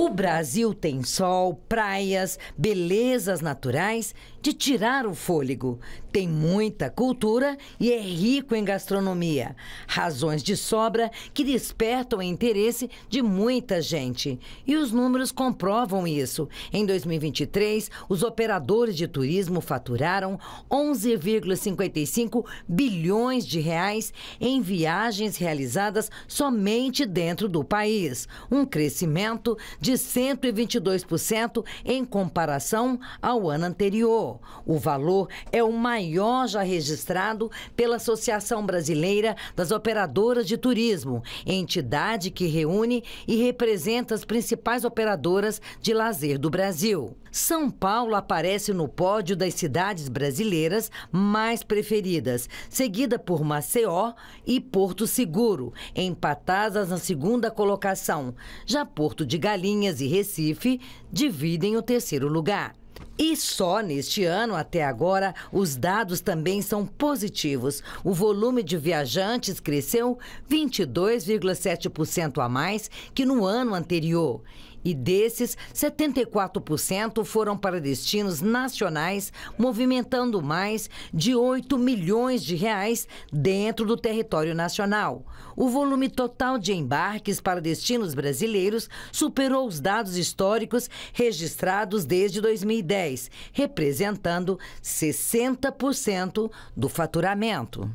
O Brasil tem sol, praias, belezas naturais de tirar o fôlego. Tem muita cultura e é rico em gastronomia. Razões de sobra que despertam o interesse de muita gente. E os números comprovam isso. Em 2023, os operadores de turismo faturaram 11,55 bilhões de reais em viagens realizadas somente dentro do país. Um crescimento de de 122% em comparação ao ano anterior. O valor é o maior já registrado pela Associação Brasileira das Operadoras de Turismo, entidade que reúne e representa as principais operadoras de lazer do Brasil. São Paulo aparece no pódio das cidades brasileiras mais preferidas, seguida por Maceió e Porto Seguro, empatadas na segunda colocação. Já Porto de Galinhas e Recife dividem o terceiro lugar. E só neste ano, até agora, os dados também são positivos. O volume de viajantes cresceu 22,7% a mais que no ano anterior. E desses, 74% foram para destinos nacionais, movimentando mais de 8 milhões de reais dentro do território nacional. O volume total de embarques para destinos brasileiros superou os dados históricos registrados desde 2010, representando 60% do faturamento.